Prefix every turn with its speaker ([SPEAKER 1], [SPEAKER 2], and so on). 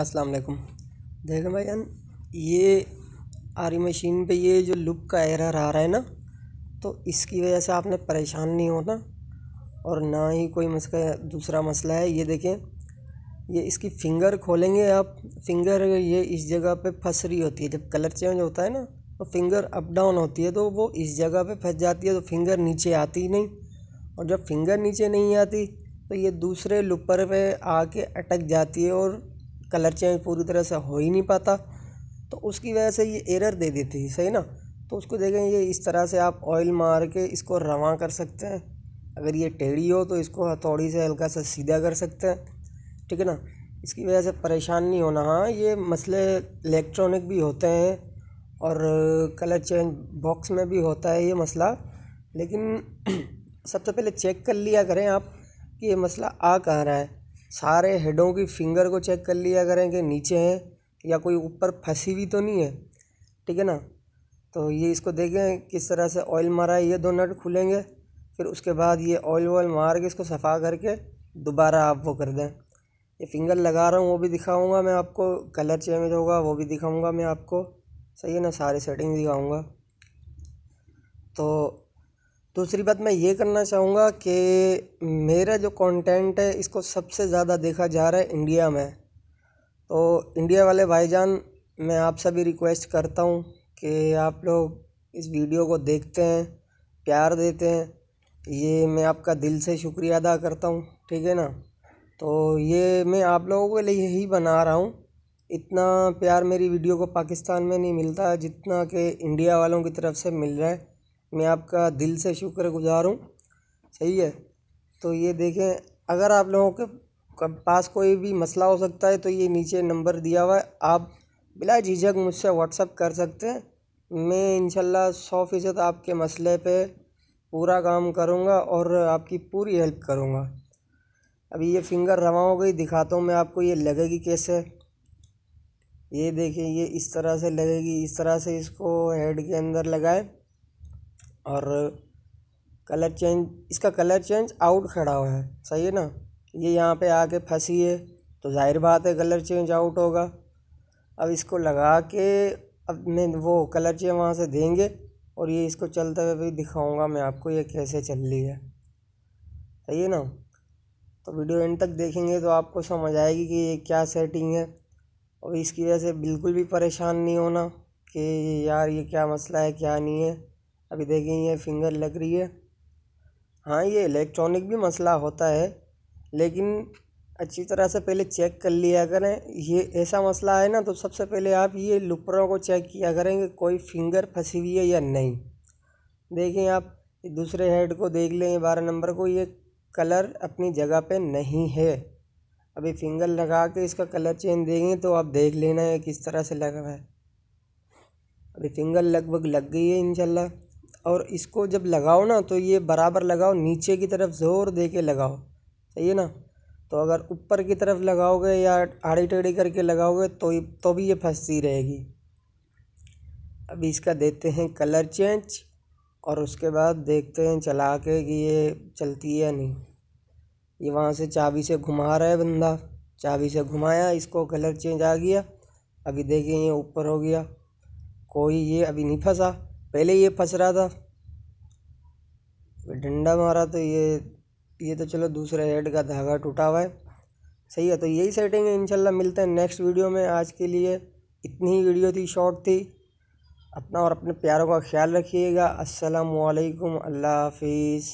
[SPEAKER 1] अस्सलाम वालेकुम देखो जान ये आरी मशीन पे ये जो लुक का एरर आ रहा है ना तो इसकी वजह से आपने परेशान नहीं होना और ना ही कोई मसला दूसरा मसला है ये देखें ये इसकी फिंगर खोलेंगे आप फिंगर ये इस जगह पे फंस रही होती है जब कलर चेंज होता है ना तो फिंगर अप डाउन होती है तो वो इस जगह पे फंस जाती है तो फिंगर नीचे आती ही नहीं और जब फिंगर नीचे नहीं आती तो ये दूसरे लुपर पे आके अटक जाती है और कलर चेंज पूरी तरह से हो ही नहीं पाता तो उसकी वजह से ये एरर दे देती है सही ना तो उसको देखें ये इस तरह से आप ऑयल मार के इसको रवा कर सकते हैं अगर ये टेढ़ी हो तो इसको हथौड़ी से हल्का सा सीधा कर सकते हैं ठीक है ना इसकी वजह से परेशान नहीं होना हाँ ये मसले इलेक्ट्रॉनिक भी होते हैं और कलर चेंज बॉक्स में भी होता है ये मसला लेकिन सबसे पहले चेक कर लिया करें आप कि ये मसला आ कहाँ रहा है सारे हेडों की फिंगर को चेक कर लिया करें कि नीचे हैं या कोई ऊपर फंसी हुई तो नहीं है ठीक है ना तो ये इसको देखें किस तरह से ऑयल मारा है ये दो नट खुलेंगे फिर उसके बाद ये ऑयल वॉयल मार के इसको सफ़ा करके दोबारा आप वो कर दें ये फिंगर लगा रहा हूँ वो भी दिखाऊंगा मैं आपको कलर चेंज होगा वो भी दिखाऊंगा मैं आपको सही है ना सारी सेटिंग दिखाऊंगा तो दूसरी बात मैं ये करना चाहूँगा कि मेरा जो कंटेंट है इसको सबसे ज़्यादा देखा जा रहा है इंडिया में तो इंडिया वाले भाईजान मैं आप सभी रिक्वेस्ट करता हूँ कि आप लोग इस वीडियो को देखते हैं प्यार देते हैं ये मैं आपका दिल से शुक्रिया अदा करता हूँ ठीक है ना तो ये मैं आप लोगों के लिए ही बना रहा हूँ इतना प्यार मेरी वीडियो को पाकिस्तान में नहीं मिलता जितना कि इंडिया वालों की तरफ से मिल रहा है मैं आपका दिल से शुक्रगुज़ार हूँ सही है तो ये देखें अगर आप लोगों के पास कोई भी मसला हो सकता है तो ये नीचे नंबर दिया हुआ है आप बिला झिझक मुझसे व्हाट्सअप कर सकते हैं मैं इनशाला सौ फ़ीसद आपके मसले पे पूरा काम करूँगा और आपकी पूरी हेल्प करूँगा अभी ये फिंगर रवा हो गई दिखाता हूँ मैं आपको ये लगेगी कैसे ये देखें ये इस तरह से लगेगी इस तरह से इसको हेड के अंदर लगाए और कलर चेंज इसका कलर चेंज आउट खड़ा हुआ है सही है ना ये यहाँ पे आके फंसी है तो जाहिर बात है कलर चेंज आउट होगा अब इसको लगा के अब मैं वो कलर चेंज वहाँ से देंगे और ये इसको चलते हुए भी दिखाऊंगा मैं आपको ये कैसे चल रही है सही है ना तो वीडियो एंड तक देखेंगे तो आपको समझ आएगी कि ये क्या सेटिंग है और इसकी वजह से बिल्कुल भी परेशान नहीं होना कि यार ये क्या मसला है क्या नहीं है अभी देखिए ये फिंगर लग रही है हाँ ये इलेक्ट्रॉनिक भी मसला होता है लेकिन अच्छी तरह से पहले चेक कर लिया करें ये ऐसा मसला है ना तो सबसे पहले आप ये लुपरों को चेक किया करें कि कोई फिंगर फंसी हुई है या नहीं देखें आप दूसरे हेड को देख लें बारह नंबर को ये कलर अपनी जगह पे नहीं है अभी फिंगर लगा के इसका कलर चेंज देंगे तो आप देख लेना है किस तरह से लगा है अभी फिंगर लगभग लग गई है इनशाला और इसको जब लगाओ ना तो ये बराबर लगाओ नीचे की तरफ ज़ोर दे के लगाओ सही है ना तो अगर ऊपर की तरफ लगाओगे या आड़ी टेढ़ी करके लगाओगे तो तो भी ये फंसती रहेगी अभी इसका देते हैं कलर चेंज और उसके बाद देखते हैं चला के कि ये चलती है या नहीं ये वहाँ से चाबी से घुमा रहा है बंदा चाबी से घुमाया इसको कलर चेंज आ गया अभी देखें ये ऊपर हो गया कोई ये अभी नहीं फंसा पहले ये फंस रहा था डंडा मारा तो ये ये तो चलो दूसरे हेड का धागा टूटा हुआ है सही है तो यही सेटिंग है इनशाला मिलते हैं नेक्स्ट वीडियो में आज के लिए इतनी ही वीडियो थी शॉर्ट थी अपना और अपने प्यारों का ख्याल रखिएगा अस्सलाम अल्लाह हाफिज़